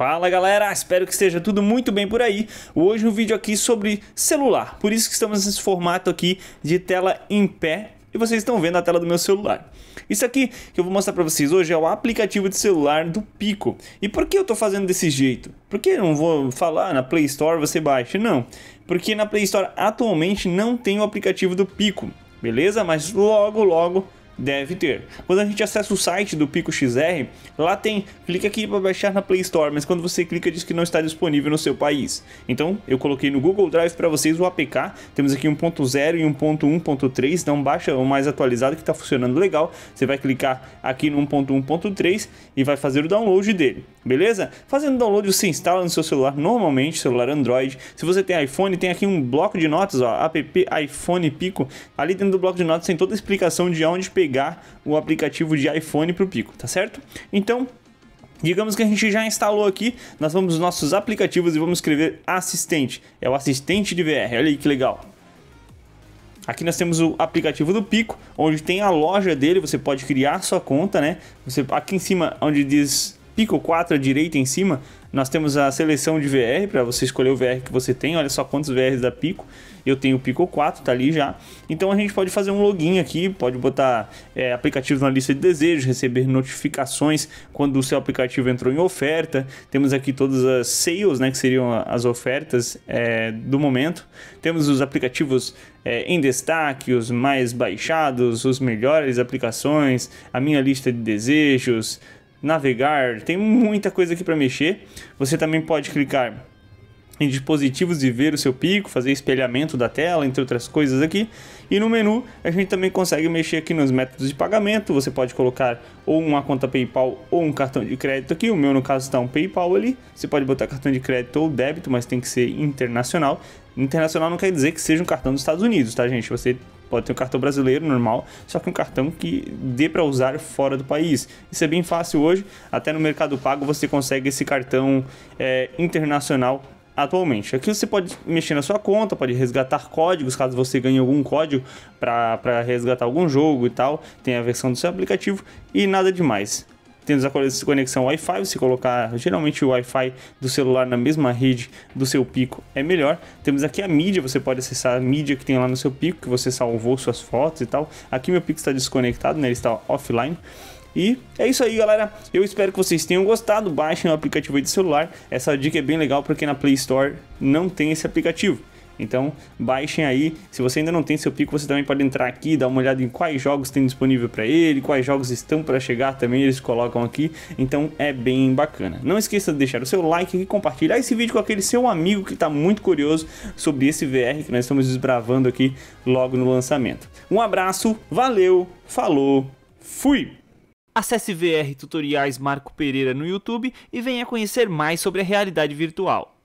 Fala galera, espero que esteja tudo muito bem por aí. Hoje um vídeo aqui sobre celular, por isso que estamos nesse formato aqui de tela em pé e vocês estão vendo a tela do meu celular. Isso aqui que eu vou mostrar para vocês hoje é o aplicativo de celular do Pico. E por que eu estou fazendo desse jeito? Porque não vou falar ah, na Play Store você baixa, não. Porque na Play Store atualmente não tem o aplicativo do Pico, beleza? Mas logo logo deve ter. Quando a gente acessa o site do Pico XR, lá tem clica aqui para baixar na Play Store, mas quando você clica diz que não está disponível no seu país. Então eu coloquei no Google Drive para vocês o APK, temos aqui 1.0 e 1.1.3, não baixa o mais atualizado que está funcionando legal. Você vai clicar aqui no 1.1.3 e vai fazer o download dele, beleza? Fazendo o download você instala no seu celular normalmente, celular Android. Se você tem iPhone, tem aqui um bloco de notas, ó, app iPhone Pico. Ali dentro do bloco de notas tem toda a explicação de onde pegar ligar o aplicativo de iPhone para o Pico, tá certo? Então, Digamos que a gente já instalou aqui, nós vamos nos nossos aplicativos e vamos escrever assistente. É o assistente de VR, olha aí que legal. Aqui nós temos o aplicativo do Pico, onde tem a loja dele, você pode criar sua conta, né? Você aqui em cima onde diz pico 4 à direita em cima, nós temos a seleção de VR para você escolher o VR que você tem. Olha só quantos VRs da Pico. Eu tenho o Pico 4, tá ali já. Então a gente pode fazer um login aqui, pode botar é, aplicativos na lista de desejos, receber notificações quando o seu aplicativo entrou em oferta. Temos aqui todas as sales, né, que seriam as ofertas é, do momento. Temos os aplicativos é, em destaque, os mais baixados, os melhores aplicações, a minha lista de desejos navegar, tem muita coisa aqui para mexer. Você também pode clicar em dispositivos e ver o seu pico, fazer espelhamento da tela, entre outras coisas aqui. E no menu a gente também consegue mexer aqui nos métodos de pagamento, você pode colocar ou uma conta PayPal ou um cartão de crédito aqui, o meu no caso está um PayPal ali, você pode botar cartão de crédito ou débito, mas tem que ser internacional. Internacional não quer dizer que seja um cartão dos Estados Unidos, tá gente? Você Pode ter um cartão brasileiro normal, só que um cartão que dê para usar fora do país. Isso é bem fácil hoje, até no Mercado Pago você consegue esse cartão é, internacional atualmente. Aqui você pode mexer na sua conta, pode resgatar códigos, caso você ganhe algum código para resgatar algum jogo e tal. Tem a versão do seu aplicativo e nada demais tendo a conexão Wi-Fi, se colocar geralmente o Wi-Fi do celular na mesma rede do seu pico é melhor. Temos aqui a mídia, você pode acessar a mídia que tem lá no seu pico, que você salvou suas fotos e tal. Aqui meu pico está desconectado, né? ele está offline. E é isso aí, galera. Eu espero que vocês tenham gostado. Baixem o aplicativo aí de celular. Essa dica é bem legal porque na Play Store não tem esse aplicativo. Então baixem aí. Se você ainda não tem seu pico, você também pode entrar aqui, dar uma olhada em quais jogos tem disponível para ele, quais jogos estão para chegar também, eles colocam aqui. Então é bem bacana. Não esqueça de deixar o seu like e compartilhar esse vídeo com aquele seu amigo que está muito curioso sobre esse VR que nós estamos desbravando aqui logo no lançamento. Um abraço, valeu, falou, fui! Acesse VR Tutoriais Marco Pereira no YouTube e venha conhecer mais sobre a realidade virtual.